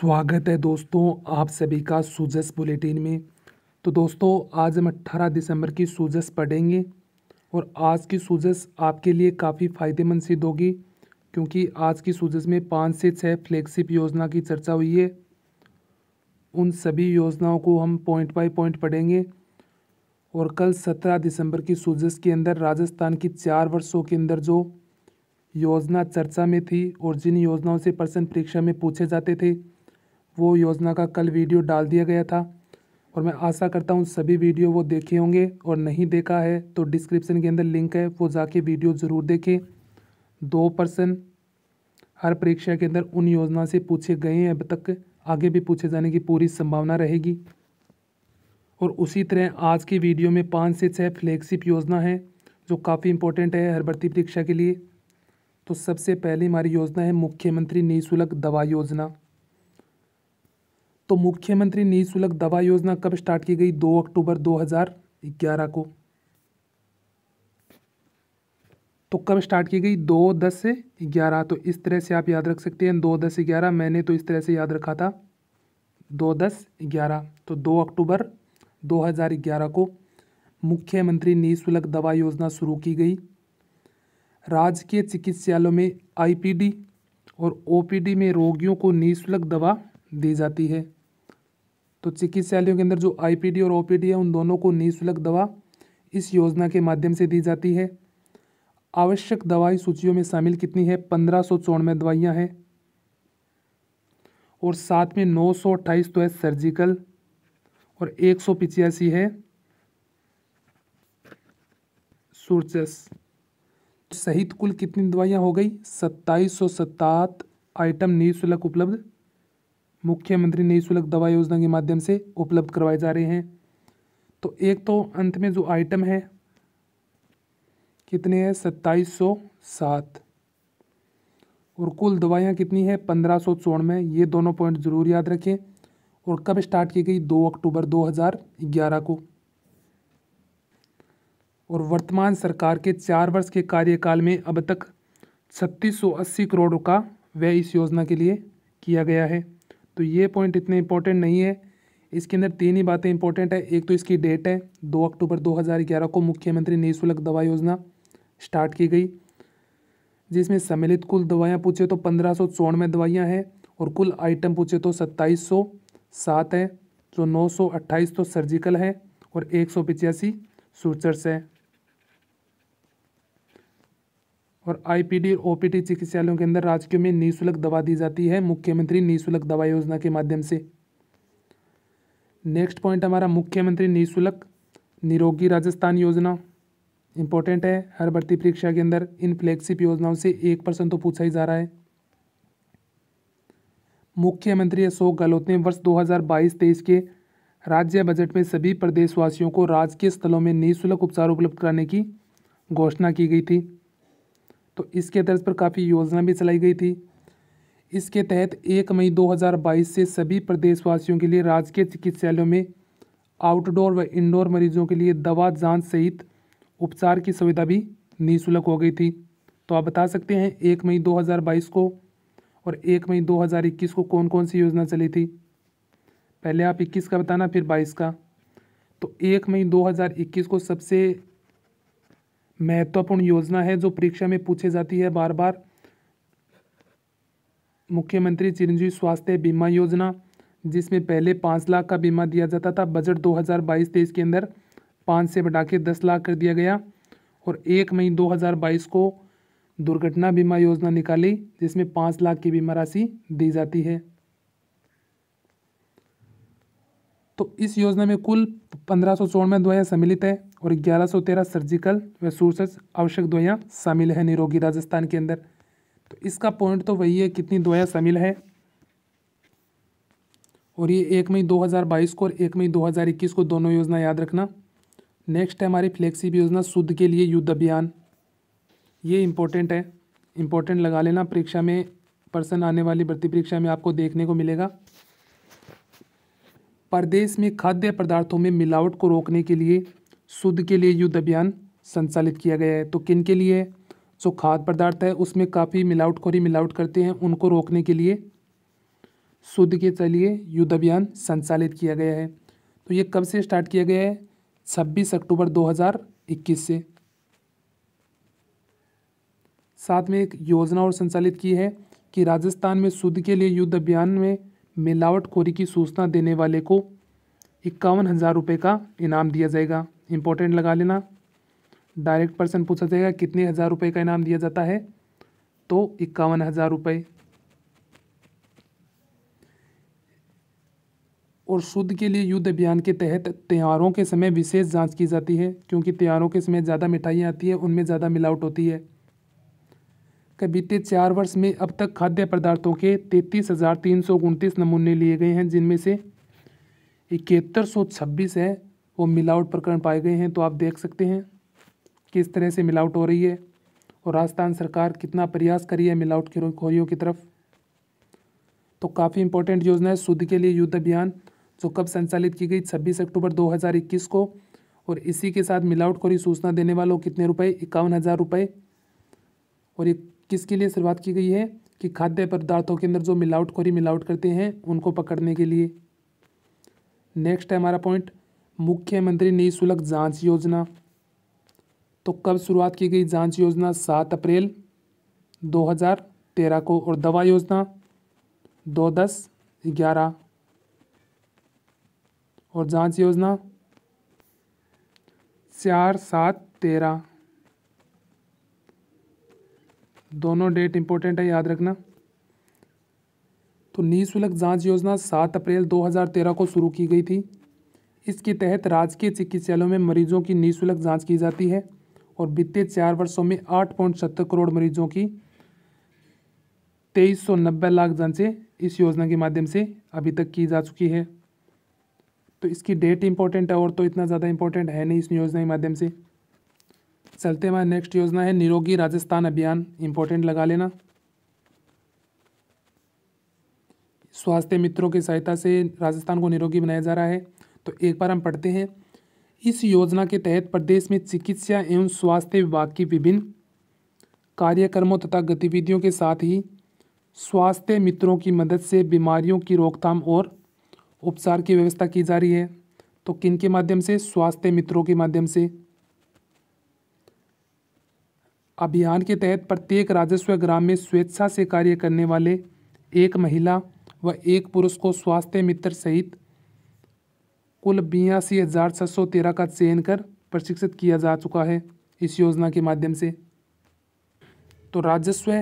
स्वागत है दोस्तों आप सभी का सूजस बुलेटिन में तो दोस्तों आज हम 18 दिसंबर की सूजस पढ़ेंगे और आज की सूजस आपके लिए काफ़ी फायदेमंद सिद्ध होगी क्योंकि आज की सूजस में पाँच से छः फ्लैगशिप योजना की चर्चा हुई है उन सभी योजनाओं को हम पॉइंट बाय पॉइंट पढ़ेंगे और कल 17 दिसंबर की सूजस के अंदर राजस्थान की चार वर्षों के अंदर जो योजना चर्चा में थी और जिन योजनाओं से प्रश्न परीक्षा में पूछे जाते थे वो योजना का कल वीडियो डाल दिया गया था और मैं आशा करता हूँ सभी वीडियो वो देखे होंगे और नहीं देखा है तो डिस्क्रिप्शन के अंदर लिंक है वो जाके वीडियो ज़रूर देखें दो पर्सन हर परीक्षा के अंदर उन योजना से पूछे गए हैं अब तक आगे भी पूछे जाने की पूरी संभावना रहेगी और उसी तरह आज की वीडियो में पाँच से छः फ्लैगशिप योजना है जो काफ़ी इंपॉर्टेंट है हर भर्ती परीक्षा के लिए तो सबसे पहले हमारी योजना है मुख्यमंत्री निःशुल्क दवा योजना तो मुख्यमंत्री निःशुल्क दवा योजना कब स्टार्ट की गई दो अक्टूबर 2011 को तो कब स्टार्ट की गई दो दस से ग्यारह तो इस तरह से आप याद रख सकते हैं दो दस ग्यारह मैंने तो इस तरह से याद रखा था दो दस ग्यारह तो दो अक्टूबर 2011 को मुख्यमंत्री निःशुल्क दवा योजना शुरू की गई राजकीय चिकित्सालयों में आईपीडी और ओपीडी में रोगियों को निःशुल्क दवा दी जाती है तो चिकित्सालयों के अंदर जो आईपीडी और ओपीडी है उन दोनों को निःशुल्क दवा इस योजना के माध्यम से दी जाती है आवश्यक दवाई सूचियों में शामिल कितनी है पंद्रह सौ चौनवे दवाइयाँ हैं और साथ में नौ सौ अट्ठाईस तो है सर्जिकल और एक सौ पिचासी है सूर्चस सहित कुल कितनी दवाइयाँ हो गई सत्ताईस सौ सत्तात आइटम निःशुल्क उपलब्ध मुख्यमंत्री नई निःशुल्क दवा योजना के माध्यम से उपलब्ध करवाए जा रहे हैं तो एक तो अंत में जो आइटम है कितने हैं सत्ताईस सौ सात और कुल दवाइयाँ कितनी है पंद्रह सौ चौनवे ये दोनों पॉइंट ज़रूर याद रखें और कब स्टार्ट की गई दो अक्टूबर दो हज़ार ग्यारह को और वर्तमान सरकार के चार वर्ष के कार्यकाल में अब तक छत्तीस सौ अस्सी करोड़ का व्यय इस योजना के लिए किया गया है तो ये पॉइंट इतने इंपॉर्टेंट नहीं है इसके अंदर तीन ही बातें इंपॉर्टेंट है एक तो इसकी डेट है दो अक्टूबर 2011 को मुख्यमंत्री निःशुल्क दवा योजना स्टार्ट की गई जिसमें सम्मिलित कुल दवाइयाँ पूछे तो पंद्रह सौ चौनवे दवाइयाँ हैं और कुल आइटम पूछे तो सत्ताईस सौ सात है जो नौ सौ अट्ठाईस तो सर्जिकल है और एक सौ पिचासी सूचर्स है और आईपीडी और ओपीडी चिकित्सालयों के अंदर राजकीय में निःशुल्क दवा दी जाती है मुख्यमंत्री निःशुल्क दवा योजना के माध्यम से नेक्स्ट पॉइंट हमारा मुख्यमंत्री निःशुल्क निरोगी राजस्थान योजना इंपॉर्टेंट है हर भर्ती परीक्षा के अंदर इन फ्लैगशिप योजनाओं से एक परसेंट तो पूछा ही जा रहा है मुख्यमंत्री अशोक गहलोत ने वर्ष 2022-23 के राज्य बजट में सभी प्रदेशवासियों को राजकीय स्थलों में निःशुल्क उपचार उपलब्ध कराने की घोषणा की गई थी तो इसके तर्ज पर काफ़ी योजना भी चलाई गई थी इसके तहत एक मई 2022 से सभी प्रदेशवासियों के लिए राजकीय चिकित्सालयों में आउटडोर व इंडोर मरीजों के लिए दवा जांच सहित उपचार की सुविधा भी निःशुल्क हो गई थी तो आप बता सकते हैं एक मई 2022 को और एक मई 2021 को कौन कौन सी योजना चली थी पहले आप 21 का बताना फिर 22 का तो एक मई 2021 को सबसे महत्वपूर्ण योजना है जो परीक्षा में पूछे जाती है बार बार मुख्यमंत्री चिरंजीवी स्वास्थ्य बीमा योजना जिसमें पहले पाँच लाख का बीमा दिया जाता था बजट 2022-23 के अंदर पाँच से बढ़ा के दस लाख कर दिया गया और एक मई 2022 को दुर्घटना बीमा योजना निकाली जिसमें पाँच लाख की बीमा राशि दी जाती है तो इस योजना में कुल पंद्रह सौ चौरानवे दवाएँ सम्मिलित हैं और ग्यारह सौ तेरह सर्जिकल व सोर्सेज आवश्यक दवाइयाँ शामिल है निरोगी राजस्थान के अंदर तो इसका पॉइंट तो वही है कितनी दवाइयाँ शामिल है और ये एक मई 2022 को और एक मई 2021 को दोनों योजना याद रखना नेक्स्ट है हमारी फ्लेक्सिब योजना शुद्ध के लिए युद्ध अभियान ये इम्पोर्टेंट है इम्पोर्टेंट लगा लेना परीक्षा में पर्सन आने वाली भर्ती परीक्षा में आपको देखने को मिलेगा प्रदेश में खाद्य पदार्थों में मिलावट को रोकने के लिए शुद्ध के लिए युद्ध अभियान संचालित किया गया है तो किन के लिए जो खाद्य पदार्थ है उसमें काफ़ी मिलावटखोरी मिलावट करते हैं उनको रोकने के लिए शुद्ध के चलिए युद्ध अभियान संचालित किया गया है तो ये कब से स्टार्ट किया गया है छब्बीस अक्टूबर 2021 से साथ में एक योजना और संचालित की है कि राजस्थान में शुद्ध के लिए युद्ध अभियान में मिलावटखोरी की सूचना देने वाले को इक्यावन हज़ार रुपये का इनाम दिया जाएगा इंपॉर्टेंट लगा लेना डायरेक्ट पर्सन पूछ जाएगा कितने हज़ार रुपये का इनाम दिया जाता है तो इक्यावन हज़ार रुपये और शुद्ध के लिए युद्ध अभियान के तहत त्यौहारों के समय विशेष जांच की जाती है क्योंकि त्यौहारों के समय ज़्यादा मिठाइयाँ आती है उनमें ज़्यादा मिलावट होती है बीते चार वर्ष में अब तक खाद्य पदार्थों के तैंतीस हज़ार तीन सौ उनतीस नमूने लिए गए हैं जिनमें से इकहत्तर सौ छब्बीस है वो मिलावट प्रकरण पाए गए हैं तो आप देख सकते हैं किस तरह से मिलावट हो रही है और राजस्थान सरकार कितना प्रयास करी है मिलावट खोरियों की तरफ तो काफ़ी इंपॉर्टेंट योजना है शुद्ध के लिए युद्ध अभियान जो कब संचालित की गई छब्बीस अक्टूबर दो को और इसी के साथ मिलावटखोरी सूचना देने वालों कितने रुपए इक्यावन हज़ार रुपये और ये किसके लिए शुरुआत की गई है कि खाद्य पदार्थों के अंदर जो मिलावटखोरी मिलावट करते हैं उनको पकड़ने के लिए नेक्स्ट है हमारा पॉइंट मुख्यमंत्री निःशुल्क जांच योजना तो कब शुरुआत की गई जांच योजना सात अप्रैल 2013 को और दवा योजना दो दस ग्यारह और जांच योजना चार सात तेरह दोनों डेट इम्पोर्टेंट है याद रखना तो निःशुल्क जांच योजना सात अप्रैल 2013 को शुरू की गई थी इसके तहत राजकीय चिकित्सालयों में मरीजों की निःशुल्क जाँच की जाती है और बीते चार वर्षों में आठ पॉइंट सत्तर करोड़ मरीजों की तेईस सौ नब्बे लाख जांचें इस योजना के माध्यम से अभी तक की जा चुकी है तो इसकी डेट इम्पोर्टेंट है और तो इतना ज़्यादा इंपॉर्टेंट है नहीं इस योजना के माध्यम से चलते हमारे नेक्स्ट योजना है निरोगी राजस्थान अभियान इम्पोर्टेंट लगा लेना स्वास्थ्य मित्रों की सहायता से राजस्थान को निरोगी बनाया जा रहा है तो एक बार हम पढ़ते हैं इस योजना के तहत प्रदेश में चिकित्सा एवं स्वास्थ्य विभाग की विभिन्न कार्यक्रमों तथा गतिविधियों के साथ ही स्वास्थ्य मित्रों की मदद से बीमारियों की रोकथाम और उपचार की व्यवस्था की जा रही है तो किन के माध्यम से स्वास्थ्य मित्रों के माध्यम से अभियान के तहत प्रत्येक राजस्व ग्राम में स्वेच्छा से कार्य करने वाले एक महिला व एक पुरुष को स्वास्थ्य मित्र सहित कुल बयासी हज़ार छः सौ तेरह का चयन कर प्रशिक्षित किया जा चुका है इस योजना के माध्यम से तो राजस्व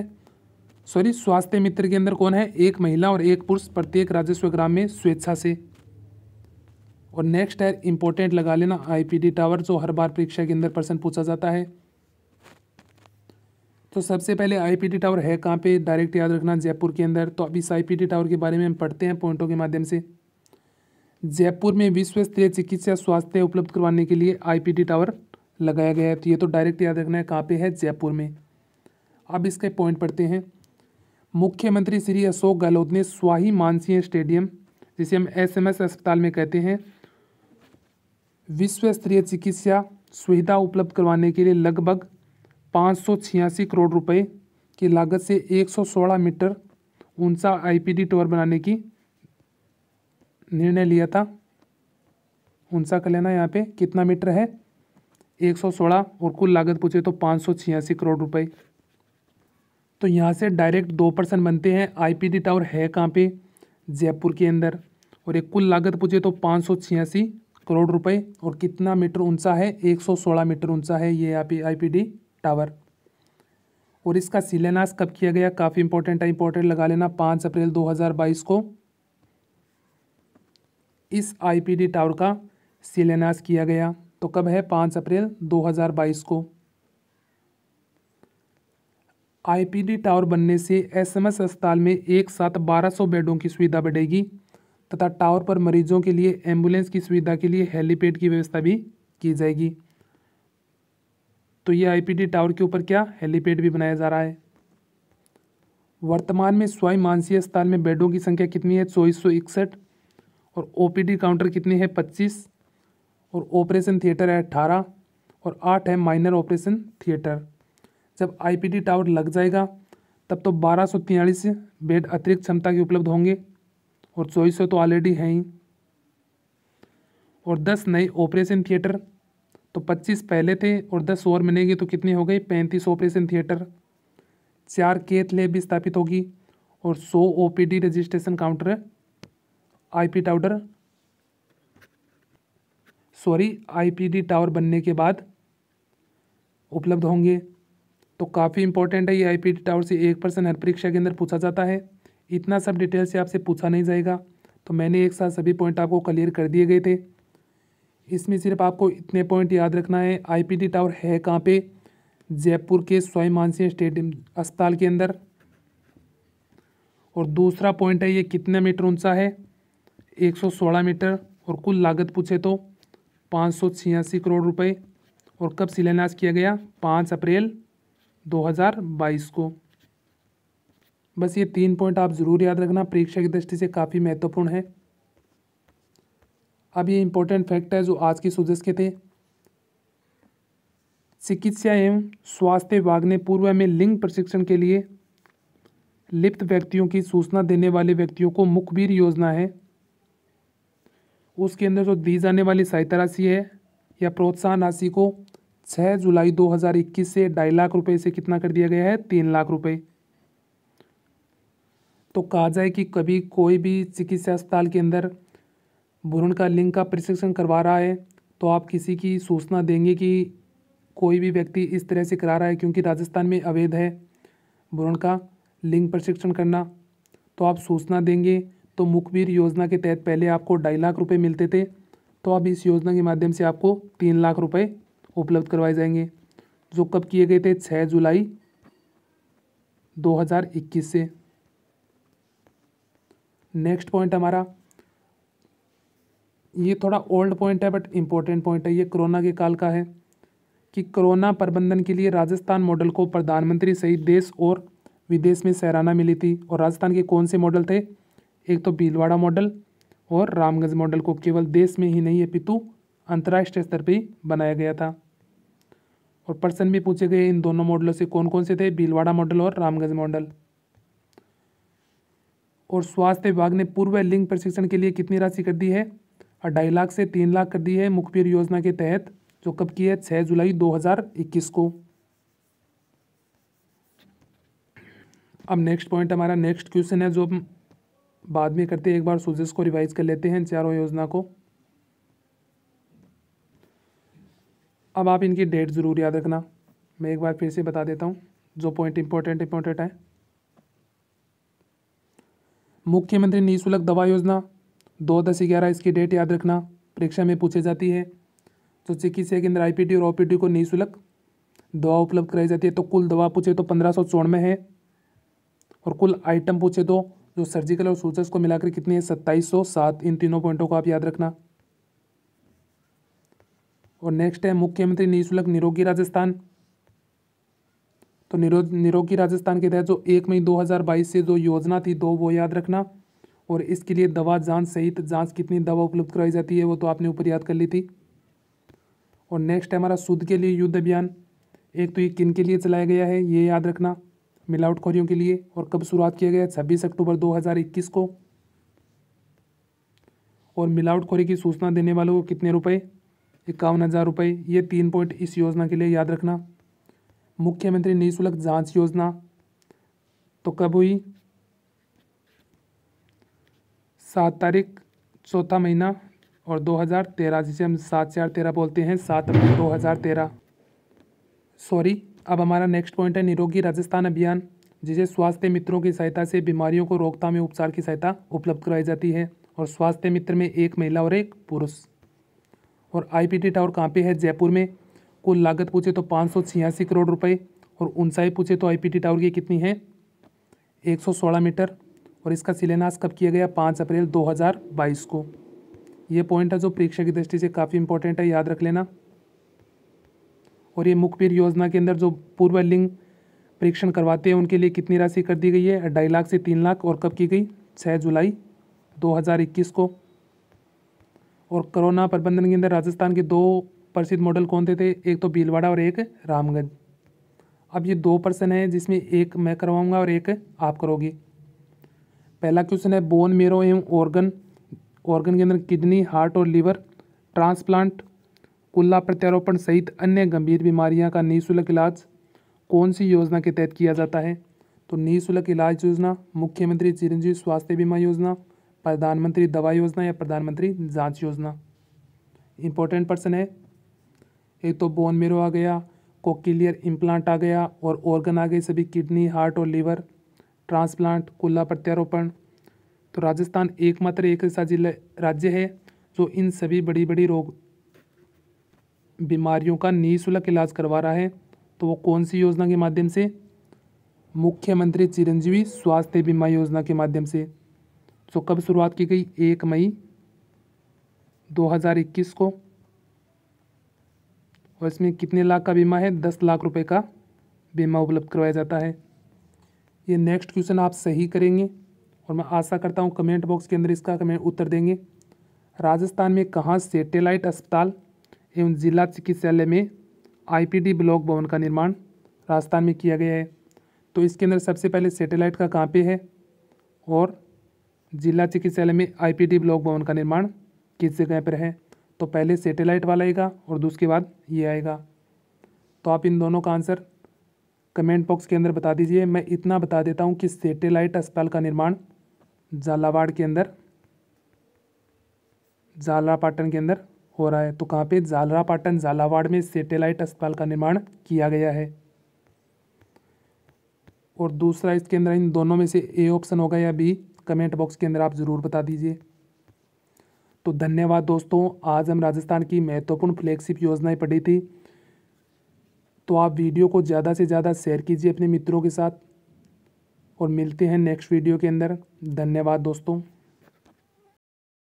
सॉरी स्वास्थ्य मित्र के अंदर कौन है एक महिला और एक पुरुष प्रत्येक राजस्व ग्राम में स्वेच्छा से और नेक्स्ट है इम्पोर्टेंट लगा लेना आईपीडी टावर जो हर बार परीक्षा के अंदर पर्सन पूछा जाता है तो सबसे पहले आईपीडी टावर है कहाँ पे डायरेक्ट याद रखना जयपुर के अंदर तो अब इस आई टावर के बारे में हम पढ़ते हैं पॉइंटों के माध्यम से जयपुर में विश्व स्तरीय चिकित्सा स्वास्थ्य उपलब्ध करवाने के लिए आईपीडी टावर लगाया गया है तो ये तो डायरेक्ट याद रखना है कहाँ पे है जयपुर में अब इसके पॉइंट पढ़ते हैं मुख्यमंत्री श्री अशोक गहलोत ने स्वाही मानसिंह स्टेडियम जिसे हम एसएमएस अस्पताल में कहते हैं विश्व स्तरीय चिकित्सा सुविधा उपलब्ध करवाने के लिए लगभग पाँच करोड़ रुपए की लागत से एक मीटर ऊंचा आईपीडी टावर बनाने की निर्णय लिया था उनसा लेना यहाँ पे कितना मीटर है 116 और कुल लागत पूछे तो पाँच करोड़ रुपए तो यहाँ से डायरेक्ट दो परसेंट बनते हैं आईपीडी टावर है कहाँ पे जयपुर के अंदर और एक कुल लागत पूछे तो पाँच करोड़ रुपए और कितना मीटर ऊंचा है 116 मीटर ऊंचा है ये यहाँ पे आई टावर और इसका शिलान्यास कब किया गया काफ़ी इंपॉर्टेंट है इंपॉर्टेंट लगा लेना पाँच अप्रैल दो को इस आईपीडी टावर का शिलान्यास किया गया तो कब है पाँच अप्रैल 2022 को आईपीडी टावर बनने से एसएमएस अस्पताल में एक साथ 1200 बेडों की सुविधा बढ़ेगी तथा टावर पर मरीजों के लिए एम्बुलेंस की सुविधा के लिए हेलीपैड की व्यवस्था भी की जाएगी तो ये आईपीडी टावर के ऊपर क्या हेलीपैड भी बनाया जा रहा है वर्तमान में स्वाई मानसी अस्पताल में बेडों की संख्या कितनी है चौबीस सौ इकसठ और ओपीडी काउंटर कितनी है पच्चीस और ऑपरेशन थिएटर है अट्ठारह और आठ है माइनर ऑपरेशन थिएटर जब आईपीडी टावर लग जाएगा तब तो बारह सौ तिहालीस बेड अतिरिक्त क्षमता के उपलब्ध होंगे और चौबीस सौ तो ऑलरेडी हैं ही और दस नए ऑपरेशन थिएटर तो पच्चीस पहले थे और दस और मिलेंगे तो कितने हो गए पैंतीस ऑपरेशन थिएटर चार केथ लैब भी स्थापित होगी और सौ OPD registration counter IP tower sorry IPD tower बनने के बाद उपलब्ध होंगे तो काफ़ी इंपॉर्टेंट है ये आईपीडी टावर से एक परसेंट हर परीक्षा के अंदर पूछा जाता है इतना सब डिटेल से आपसे पूछा नहीं जाएगा तो मैंने एक साथ सभी पॉइंट आपको क्लियर कर दिए गए थे इसमें सिर्फ आपको इतने पॉइंट याद रखना है आईपीडी टावर है कहाँ पे जयपुर के स्वाई मानसिंह स्टेडियम अस्पताल के अंदर और दूसरा पॉइंट है ये कितने मीटर ऊंचा है 116 मीटर और कुल लागत पूछे तो पाँच करोड़ रुपए और कब शिलान्यास किया गया 5 अप्रैल 2022 को बस ये तीन पॉइंट आप ज़रूर याद रखना परीक्षा की दृष्टि से काफ़ी महत्वपूर्ण है अब ये इम्पोर्टेंट फैक्ट है जो आज के सूजस के थे चिकित्सा एवं स्वास्थ्य विभाग ने पूर्व में लिंग प्रशिक्षण के लिए लिप्त व्यक्तियों की सूचना देने वाले व्यक्तियों को मुखबिर योजना है उसके अंदर जो दी जाने वाली सहायता राशि है या प्रोत्साहन राशि को 6 जुलाई 2021 से ढाई लाख रुपए से कितना कर दिया गया है तीन लाख रुपए तो कहा जाए कि कभी कोई भी चिकित्सा अस्पताल के अंदर भ्रूण का लिंग का प्रशिक्षण करवा रहा है तो आप किसी की सूचना देंगे कि कोई भी व्यक्ति इस तरह से करा रहा है क्योंकि राजस्थान में अवैध है भ्रूण का लिंग प्रशिक्षण करना तो आप सूचना देंगे तो मुखबिर योजना के तहत पहले आपको ढाई लाख रुपये मिलते थे तो अब इस योजना के माध्यम से आपको तीन लाख रुपये उपलब्ध करवाए जाएंगे जो कब किए गए थे छः जुलाई 2021 से नेक्स्ट पॉइंट हमारा ये थोड़ा ओल्ड पॉइंट है बट इम्पोर्टेंट पॉइंट है ये कोरोना के काल का है कि कोरोना प्रबंधन के लिए राजस्थान मॉडल को प्रधानमंत्री सहित देश और विदेश में सराहना मिली थी और राजस्थान के कौन से मॉडल थे एक तो भीलवाड़ा मॉडल और रामगंज मॉडल को केवल देश में ही नहीं है पितु अंतर्राष्ट्रीय स्तर पर ही बनाया गया था और प्रश्न भी पूछे गए इन दोनों मॉडलों से कौन कौन से थे भीलवाड़ा मॉडल और रामगंज मॉडल और स्वास्थ्य विभाग ने पूर्व लिंग प्रशिक्षण के लिए कितनी राशि कर दी है ढाई लाख से तीन लाख कर दी है मुखबिर योजना के तहत जो कब की है छः जुलाई 2021 को अब नेक्स्ट पॉइंट हमारा नेक्स्ट क्वेश्चन है जो बाद में करते हैं एक बार सूजेस को रिवाइज कर लेते हैं चारों योजना को अब आप इनकी डेट ज़रूर याद रखना मैं एक बार फिर से बता देता हूँ जो पॉइंट इम्पोर्टेंट इम्पोर्टेंट है मुख्यमंत्री निःशुल्क दवा योजना दो दस ग्यारह इसकी डेट याद रखना परीक्षा में पूछी जाती है तो चिकित्सा केंद्र आईपीडी और ओपीडी को निःशुल्क दवा उपलब्ध कराई जाती है तो कुल दवा पूछे तो पंद्रह सौ चौनवे है और कुल आइटम पूछे तो जो तो सर्जिकल और सूचर्स को मिलाकर कितने हैं सत्ताईस सौ सात इन तीनों पॉइंटों को आप याद रखना और नेक्स्ट है मुख्यमंत्री निःशुल्क निरोगी राजस्थान तो निरो निरोगी राजस्थान के तहत जो एक मई बाईस से जो योजना थी दो वो याद रखना और इसके लिए दवा जांच सहित जांच कितनी दवा उपलब्ध कराई जाती है वो तो आपने ऊपर याद कर ली थी और नेक्स्ट है हमारा शुद्ध के लिए युद्ध अभियान एक तो ये किन के लिए चलाया गया है ये याद रखना मिलावटखोरियों के लिए और कब शुरुआत किया गया छब्बीस अक्टूबर 2021 को और मिलावटखोरी की सूचना देने वालों को कितने रुपए इक्यावन हज़ार रुपये ये तीन पॉइंट इस योजना के लिए याद रखना मुख्यमंत्री निःशुल्क जांच योजना तो कब हुई सात तारीख चौथा महीना और 2013 जिसे हम सात चार तेरह बोलते हैं सात अप्रैल तेरह सॉरी अब हमारा नेक्स्ट पॉइंट है निरोगी राजस्थान अभियान जिसे स्वास्थ्य मित्रों की सहायता से बीमारियों को रोकथाम में उपचार की सहायता उपलब्ध कराई जाती है और स्वास्थ्य मित्र में एक महिला और एक पुरुष और आईपीटी टावर कहाँ पे है जयपुर में कुल लागत पूछे तो पाँच करोड़ रुपए और ऊंचाई पूछे तो आईपीटी टावर की कितनी है 116 मीटर और इसका शिलान्यास कब किया गया 5 अप्रैल 2022 को ये पॉइंट है जो परीक्षा की दृष्टि से काफ़ी इंपॉर्टेंट है याद रख लेना और ये मुखबिर योजना के अंदर जो पूर्व लिंग परीक्षण करवाते हैं उनके लिए कितनी राशि कर दी गई है ढाई लाख से तीन लाख और कब की गई छः जुलाई 2021 को और कोरोना प्रबंधन के अंदर राजस्थान के दो प्रसिद्ध मॉडल कौन थे थे एक तो भीलवाड़ा और एक रामगंज अब ये दो पर्सन है जिसमें एक मैं करवाऊँगा और एक आप करोगी पहला क्वेश्चन है बोन मेरो एवं ऑर्गन ऑर्गन के अंदर किडनी हार्ट और लीवर ट्रांसप्लांट कुल्ला प्रत्यारोपण सहित अन्य गंभीर बीमारियाँ का निःशुल्क इलाज कौन सी योजना के तहत किया जाता है तो निःशुल्क इलाज योजना मुख्यमंत्री चिरंजीव स्वास्थ्य बीमा योजना प्रधानमंत्री दवा योजना या प्रधानमंत्री जांच योजना इंपॉर्टेंट पर्सन है एक तो बोन मेरो आ गया कोकिलियर इम्प्लांट आ गया और ऑर्गन आ गए सभी किडनी हार्ट और लीवर ट्रांसप्लांट कुल्ला प्रत्यारोपण तो राजस्थान एकमात्र एक ऐसा जिला राज्य है जो इन सभी बड़ी बड़ी रोग बीमारियों का निःशुल्क इलाज करवा रहा है तो वो कौन सी योजना के माध्यम से मुख्यमंत्री चिरंजीवी स्वास्थ्य बीमा योजना के माध्यम से तो कब शुरुआत की गई एक मई 2021 को और इसमें कितने लाख का बीमा है दस लाख रुपए का बीमा उपलब्ध करवाया जाता है ये नेक्स्ट क्वेश्चन आप सही करेंगे और मैं आशा करता हूँ कमेंट बॉक्स के अंदर इसका कमेंट उत्तर देंगे राजस्थान में कहाँ सेटेलाइट अस्पताल एवं जिला चिकित्सालय में आईपीडी ब्लॉक भवन का निर्माण राजस्थान में किया गया है तो इसके अंदर सबसे पहले सैटेलाइट का कहाँ पे है और जिला चिकित्सालय में आईपीडी ब्लॉक भवन का निर्माण किस जगह पर है तो पहले सैटेलाइट वाला आएगा और दूसरे बाद ये आएगा तो आप इन दोनों का आंसर कमेंट बॉक्स के अंदर बता दीजिए मैं इतना बता देता हूँ कि सैटेलाइट अस्पताल का निर्माण झालावाड़ के अंदर झालापाटन के अंदर हो रहा है तो कहाँ पे जालरापाटन झालावाड़ में सेटेलाइट अस्पताल का निर्माण किया गया है और दूसरा इसके अंदर इन दोनों में से ए ऑप्शन होगा या बी कमेंट बॉक्स के अंदर आप ज़रूर बता दीजिए तो धन्यवाद दोस्तों आज हम राजस्थान की महत्वपूर्ण फ्लैगशिप योजनाएं पढ़ी थी तो आप वीडियो को ज़्यादा से ज़्यादा शेयर कीजिए अपने मित्रों के साथ और मिलते हैं नेक्स्ट वीडियो के अंदर धन्यवाद दोस्तों